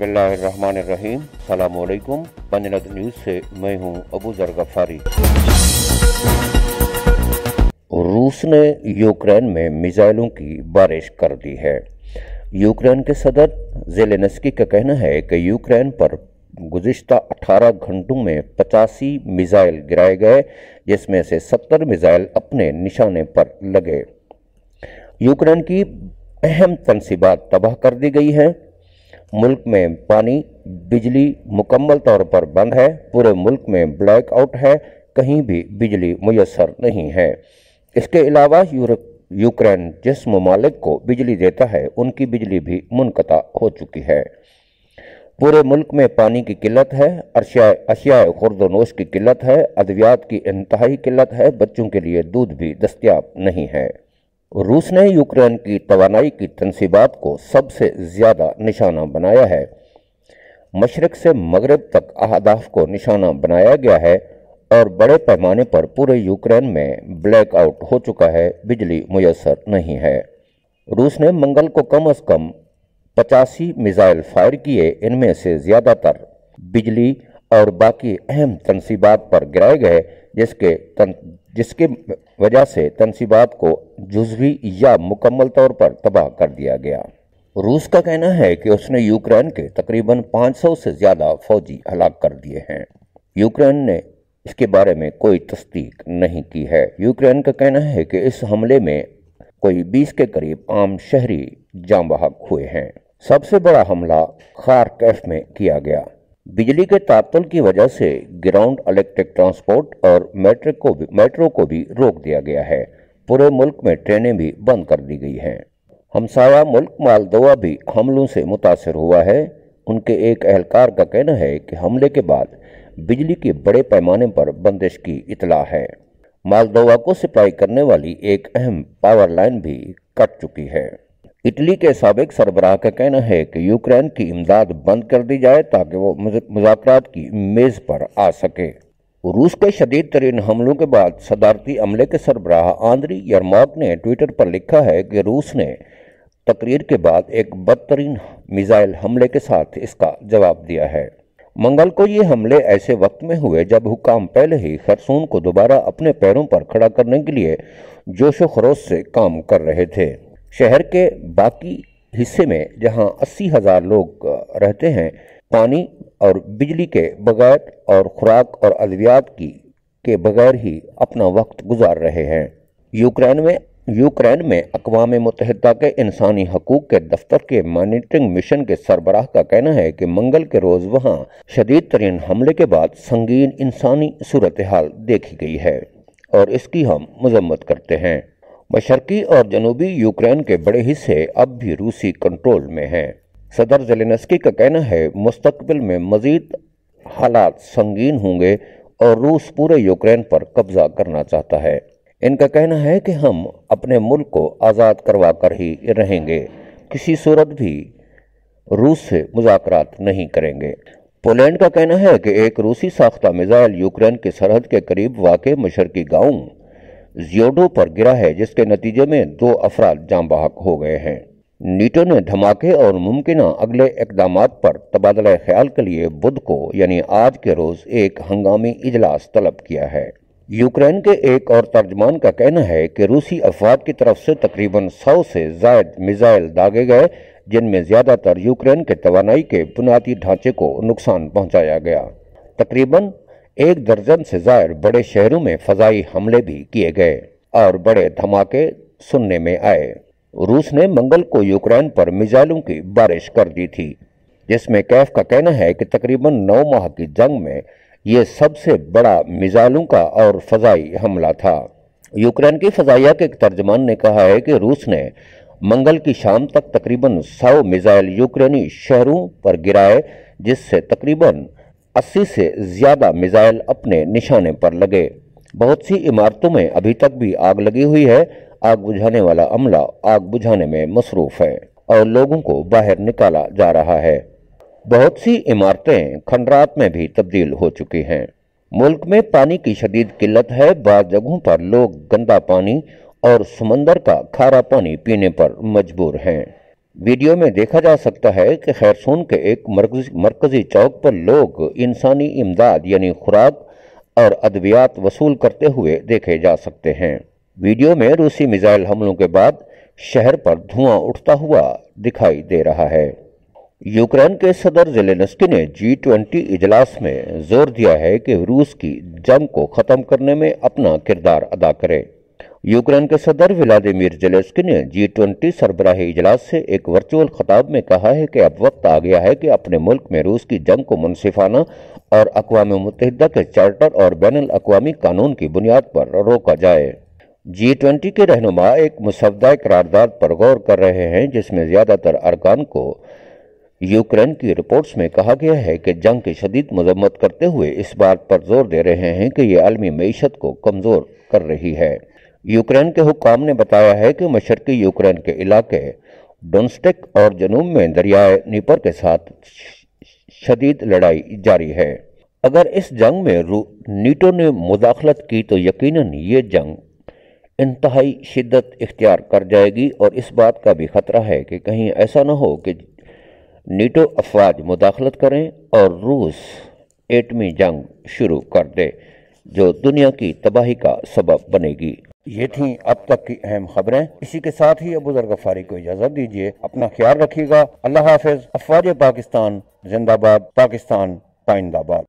बसमीम पंजनद न्यूज़ से मैं हूं अबू जर गफारी रूस ने यूक्रेन में मिज़ाइलों की बारिश कर दी है यूक्रेन के सदर जेलेनस्की का कहना है कि यूक्रेन पर गुज्त 18 घंटों में पचासी मिज़ाइल गिराए गए जिसमें से 70 मिज़ाइल अपने निशाने पर लगे यूक्रेन की अहम तनसीबात तबाह कर दी गई हैं मुल्क में पानी बिजली मुकम्मल तौर पर बंद है पूरे मुल्क में ब्लैक आउट है कहीं भी बिजली मैसर नहीं है इसके अलावा यूक्रेन जिस ममालिक को बिजली देता है उनकी बिजली भी मुनक़ा हो चुकी है पूरे मुल्क में पानी की किल्लत है अशिया खुरदनोश की किल्लत है अद्वियात की इंतहाई किल्लत है बच्चों के लिए दूध भी दस्तियाब नहीं है रूस ने यूक्रेन की तोानाई की तनसीबात को सबसे ज़्यादा निशाना बनाया है मशरक से मगरब तक अहदाफ को निशाना बनाया गया है और बड़े पैमाने पर पूरे यूक्रेन में ब्लैक आउट हो चुका है बिजली मैसर नहीं है रूस ने मंगल को कम अज़ कम पचासी मिज़ाइल फायर किए इनमें से ज़्यादातर बिजली और बाकी अहम तनसीबात पर गिराए गए जिसके जिसके वजह से तनसीबात को जुजवी या मुकम्मल तौर पर तबाह कर दिया गया रूस का कहना है कि उसने यूक्रेन के तकरीबन 500 से ज़्यादा फौजी हलाक कर दिए हैं यूक्रेन ने इसके बारे में कोई तस्दीक नहीं की है यूक्रेन का कहना है कि इस हमले में कोई 20 के करीब आम शहरी जाम हुए हैं सबसे बड़ा हमला खार में किया गया बिजली के तापतन की वजह से ग्राउंड इलेक्ट्रिक ट्रांसपोर्ट और मेट्रो को भी मेट्रो को भी रोक दिया गया है पूरे मुल्क में ट्रेनें भी बंद कर दी गई हैं हमसावा मुल्क मालदोवा भी हमलों से मुतासर हुआ है उनके एक एहलकार का कहना है कि हमले के बाद बिजली के बड़े पैमाने पर बंदिश की इतला है मालदोवा को सप्लाई करने वाली एक अहम पावर लाइन भी कट चुकी है इटली के सबक सरबराह का कहना है कि यूक्रेन की इमदाद बंद कर दी जाए ताकि वो मुजाकर की मेज़ पर आ सके रूस के शदीद तरीन हमलों के बाद सदारती अमले के सरबराह आंद्री यरमाक ने ट्विटर पर लिखा है कि रूस ने तकरीर के बाद एक बदतरीन मिज़ाइल हमले के साथ इसका जवाब दिया है मंगल को ये हमले ऐसे वक्त में हुए जब हुकाम पहले ही खरसून को दोबारा अपने पैरों पर खड़ा करने के लिए जोशो खरोश से काम कर रहे थे शहर के बाकी हिस्से में जहां अस्सी हज़ार लोग रहते हैं पानी और बिजली के बगैर और खुराक और अद्वियात की के बगैर ही अपना वक्त गुजार रहे हैं यूक्रेन में यूक्रेन में अकवा मुतहदा के इंसानी हकूक़ के दफ्तर के मॉनिटरिंग मिशन के सरबराह का कहना है कि मंगल के रोज़ वहाँ शदीद तरीन हमले के बाद संगीन इंसानी सूरत हाल देखी गई है और इसकी हम मजम्मत करते हैं मशरकी और जनूबी यूक्रेन के बड़े हिस्से अब भी रूसी कंट्रोल में हैं सदर जेलेनस्की का कहना है मुस्तकबिल में मजीद हालात संगीन होंगे और रूस पूरे यूक्रेन पर कब्जा करना चाहता है इनका कहना है कि हम अपने मुल्क को आज़ाद करवा कर ही रहेंगे किसी सूरत भी रूस से मुजात नहीं करेंगे पोलैंड का कहना है कि एक रूसी साख्ता मिज़ाइल यूक्रेन की सरहद के करीब वाक़ मशरकी गाँव जियोडो पर गिरा है जिसके नतीजे में दो अफरा जाम हो गए हैं नीटो ने धमाके और मुमकिन अगले इकदाम पर तबादला ख्याल के लिए बुध को यानी आज के रोज़ एक हंगामी इजलास तलब किया है यूक्रेन के एक और तर्जमान का कहना है कि रूसी अफवाद की तरफ से तकरीबन सौ से जायद मिज़ाइल दागे गए जिनमें ज़्यादातर यूक्रेन के तोानाई के बुनियादी ढांचे को नुकसान पहुँचाया गया तकरीबन एक दर्जन से जायर बड़े शहरों में फजाई हमले भी किए गए और बड़े धमाके सुनने में आए रूस ने मंगल को यूक्रेन पर मिजाइलों की बारिश कर दी थी जिसमें कैफ का कहना है कि तकरीबन नौ माह की जंग में ये सबसे बड़ा मिजाइलों का और फजाई हमला था यूक्रेन की फजाइया के एक तर्जमान ने कहा है कि रूस ने मंगल की शाम तक तकरीबन सौ मिजाइल यूक्रेनी शहरों पर गिराए जिससे तकरीबन अस्सी से ज़्यादा मिज़ाइल अपने निशाने पर लगे बहुत सी इमारतों में अभी तक भी आग लगी हुई है आग बुझाने वाला अमला आग बुझाने में मसरूफ़ है और लोगों को बाहर निकाला जा रहा है बहुत सी इमारतें खंडरात में भी तब्दील हो चुकी हैं मुल्क में पानी की शदीद किल्लत है बाद जगहों पर लोग गंदा पानी और समंदर का खारा पानी पीने पर मजबूर हैं वीडियो में देखा जा सकता है कि खैरसून के एक मरकज़ी चौक पर लोग इंसानी इमदाद यानी खुराक और अद्वियात वसूल करते हुए देखे जा सकते हैं वीडियो में रूसी मिज़ाइल हमलों के बाद शहर पर धुआं उठता हुआ दिखाई दे रहा है यूक्रेन के सदर जेलेनस्की ने जी ट्वेंटी इजलास में जोर दिया है कि रूस की जंग को ख़त्म करने में अपना किरदार अदा करे यूक्रेन के सदर व्लादिमिर जेलेस्की ने जी ट्वेंटी सरबराह इजलास से एक वर्चुअल खताब में कहा है कि अब वक्त आ गया है कि अपने मुल्क में रूस की जंग को मुनसिफाना और अकवा मुतहदा के चार्टर और बैन अवी कानून की बुनियाद पर रोका जाए जी ट्वेंटी के रहनुमा एक मुसवदा करारदाद पर गौर कर रहे हैं जिसमें ज़्यादातर अरकान को यूक्रेन की रिपोर्ट्स में कहा गया है कि जंग की शदीद मजम्मत करते हुए इस बात पर जोर दे रहे हैं कि ये आलमी मीशत को कमज़ोर कर रही है यूक्रेन के हुकाम ने बताया है कि मशरकी यूक्रेन के इलाके डोनस्टेक और जनूब में दरियाए नीपर के साथ शदीद लड़ाई जारी है अगर इस जंग में नीटो ने मुदाखलत की तो यकीनन ये जंग इंतहाई शिद्दत इख्तियार कर जाएगी और इस बात का भी ख़तरा है कि कहीं ऐसा न हो कि नीटो अफवाज मुदाखलत करें और रूस एटमी जंग शुरू कर दे जो दुनिया की तबाही का सबब बनेगी ये थी अब तक की अहम खबरें इसी के साथ ही अब बुजुर्ग गफारी को इजाजत दीजिए अपना ख्याल रखिएगा अल्लाह हाफिज अफवाज पाकिस्तान जिंदाबाद पाकिस्तान पाइंदाबाद